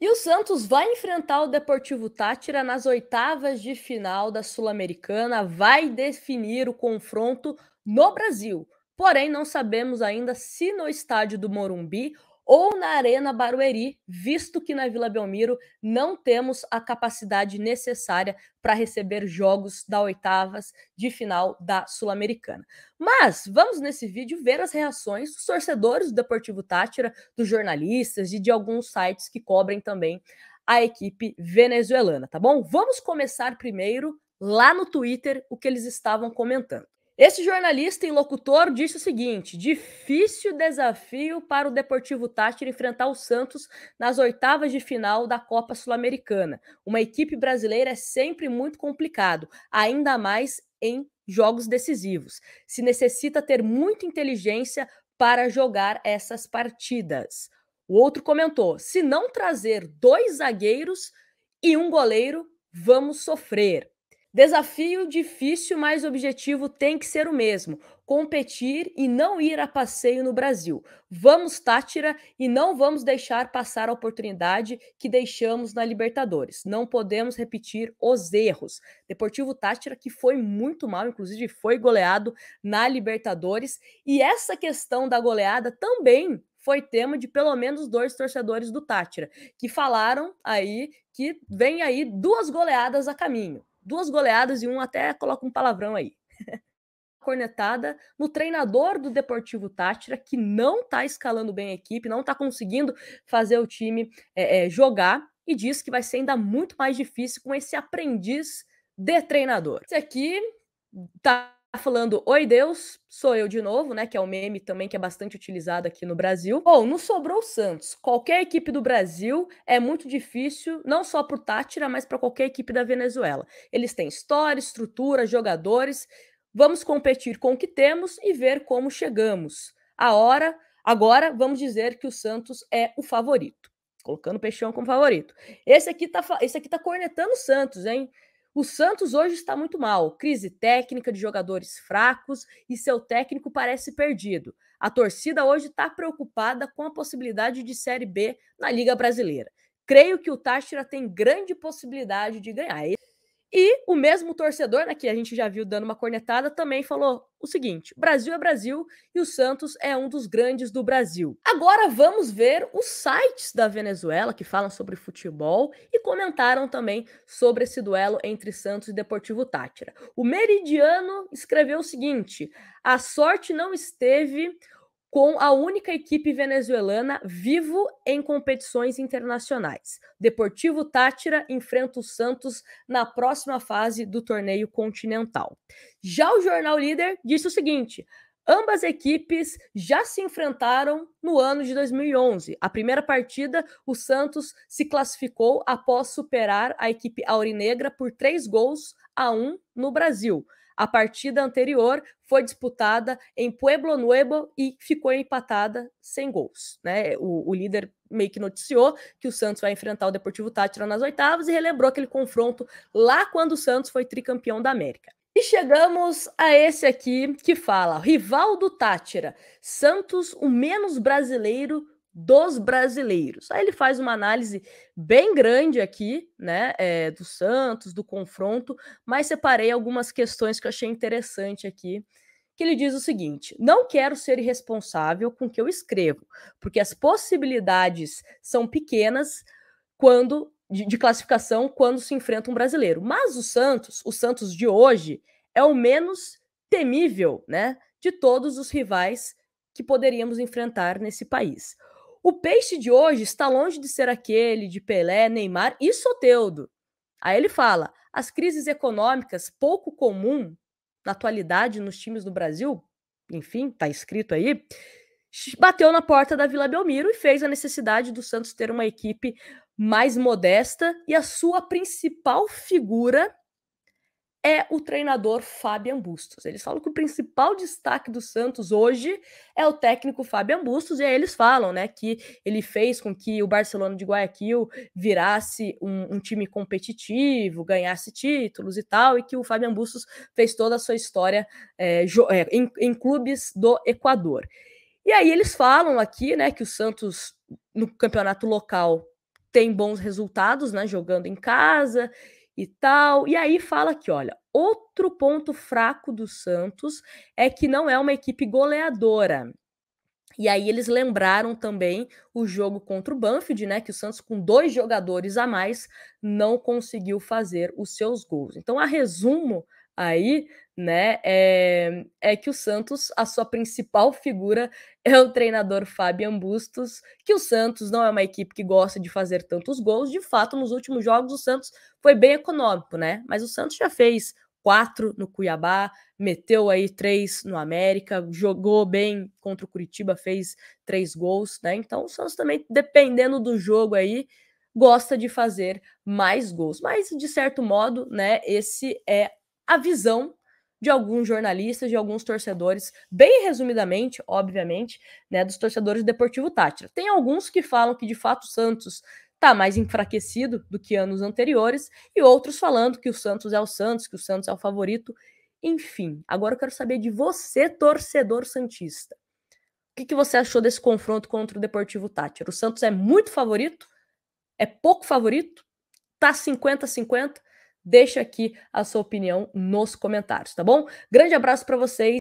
E o Santos vai enfrentar o Deportivo Tátira nas oitavas de final da Sul-Americana, vai definir o confronto no Brasil. Porém, não sabemos ainda se no estádio do Morumbi ou na Arena Barueri, visto que na Vila Belmiro não temos a capacidade necessária para receber jogos da oitavas de final da Sul-Americana. Mas vamos nesse vídeo ver as reações dos torcedores do Deportivo Tátira, dos jornalistas e de alguns sites que cobrem também a equipe venezuelana, tá bom? Vamos começar primeiro lá no Twitter o que eles estavam comentando. Esse jornalista e locutor disse o seguinte: difícil desafio para o Deportivo Táchira enfrentar o Santos nas oitavas de final da Copa Sul-Americana. Uma equipe brasileira é sempre muito complicado, ainda mais em jogos decisivos. Se necessita ter muita inteligência para jogar essas partidas. O outro comentou: se não trazer dois zagueiros e um goleiro, vamos sofrer. Desafio difícil, mas objetivo tem que ser o mesmo: competir e não ir a passeio no Brasil. Vamos, Tátira, e não vamos deixar passar a oportunidade que deixamos na Libertadores. Não podemos repetir os erros. Deportivo Tátira, que foi muito mal, inclusive foi goleado na Libertadores. E essa questão da goleada também foi tema de pelo menos dois torcedores do Tátira, que falaram aí que vem aí duas goleadas a caminho duas goleadas e um até coloca um palavrão aí. Cornetada no treinador do Deportivo Tátira, que não está escalando bem a equipe, não está conseguindo fazer o time é, é, jogar e diz que vai ser ainda muito mais difícil com esse aprendiz de treinador. Esse aqui tá Tá falando Oi Deus, sou eu de novo, né? Que é o um meme também que é bastante utilizado aqui no Brasil. Bom, não sobrou o Santos. Qualquer equipe do Brasil é muito difícil, não só para o Tátira, mas para qualquer equipe da Venezuela. Eles têm história, estrutura, jogadores. Vamos competir com o que temos e ver como chegamos. A hora, agora vamos dizer que o Santos é o favorito. Colocando o Peixão como favorito. Esse aqui tá, esse aqui tá cornetando o Santos, hein? O Santos hoje está muito mal, crise técnica de jogadores fracos e seu técnico parece perdido. A torcida hoje está preocupada com a possibilidade de Série B na Liga Brasileira. Creio que o Táchira tem grande possibilidade de ganhar. E o mesmo torcedor, né, que a gente já viu dando uma cornetada, também falou o seguinte: Brasil é Brasil e o Santos é um dos grandes do Brasil. Agora vamos ver os sites da Venezuela que falam sobre futebol e comentaram também sobre esse duelo entre Santos e Deportivo Tátira. O Meridiano escreveu o seguinte: a sorte não esteve com a única equipe venezuelana vivo em competições internacionais. Deportivo Tátira enfrenta o Santos na próxima fase do torneio continental. Já o jornal líder disse o seguinte: Ambas equipes já se enfrentaram no ano de 2011. A primeira partida, o Santos se classificou após superar a equipe aurinegra por três gols a um no Brasil. A partida anterior foi disputada em Pueblo Nuevo e ficou empatada sem gols. Né? O, o, líder meio que noticiou que o Santos vai enfrentar o Deportivo Tátira nas oitavas e relembrou aquele confronto lá quando o Santos foi tricampeão da América. E chegamos a esse aqui que fala: rival do Tátira, Santos, o menos brasileiro dos brasileiros. Aí ele faz uma análise bem grande aqui, né, é, do Santos, do confronto, mas separei algumas questões que eu achei interessante aqui que ele diz o seguinte: não quero ser irresponsável com o que eu escrevo, porque as possibilidades são pequenas quando de, de, classificação quando se enfrenta um brasileiro. Mas o Santos, o Santos de hoje, é o menos temível, né, de todos os rivais que poderíamos enfrentar nesse país. O peixe de hoje está longe de ser aquele de Pelé, Neymar e Soteudo. Aí ele fala: as crises econômicas pouco comum na atualidade nos times do Brasil, enfim, tá escrito aí, bateu na porta da Vila Belmiro e fez a necessidade do Santos ter uma equipe mais modesta e a sua principal figura é o treinador Fabian Bustos. Eles falam que o principal destaque do Santos hoje é o técnico Fabian Bustos, e aí eles falam né, que ele fez com que o Barcelona de Guayaquil virasse um, um time competitivo, ganhasse títulos e tal, e que o Fabian Bustos fez toda a sua história é, é em, em clubes do Equador. E aí eles falam aqui né, que o Santos, no campeonato local, tem bons resultados, né, jogando em casa e tal. E aí fala que, olha, outro ponto fraco do Santos é que não é uma equipe goleadora. E aí eles lembraram também o jogo contra o Banfield, né, que o Santos com dois jogadores a mais não conseguiu fazer os seus gols. Então, a resumo aí, né, é, é, que o Santos, a sua principal figura é o treinador Fabian Bustos, que o Santos não é uma equipe que gosta de fazer tantos gols. De fato, nos últimos jogos o Santos foi bem econômico, né? Mas o Santos já fez quatro no Cuiabá, meteu aí três no América, jogou bem contra o Curitiba, fez três gols, né? Então o Santos também, dependendo do jogo aí, gosta de fazer mais gols. Mas, de certo modo, né, esse é a visão de alguns jornalistas, de alguns torcedores, bem resumidamente, obviamente, né, dos torcedores do Deportivo Tátira. Tem alguns que falam que de fato o Santos está mais enfraquecido do que anos anteriores e outros falando que o Santos é o Santos, que o Santos é o favorito. Enfim, agora eu quero saber de você, torcedor santista. O que, que você achou desse confronto contra o Deportivo Tátira? O Santos é muito favorito? É pouco favorito? Tá 50-50? Deixa aqui a sua opinião nos comentários, tá bom? Grande abraço para vocês.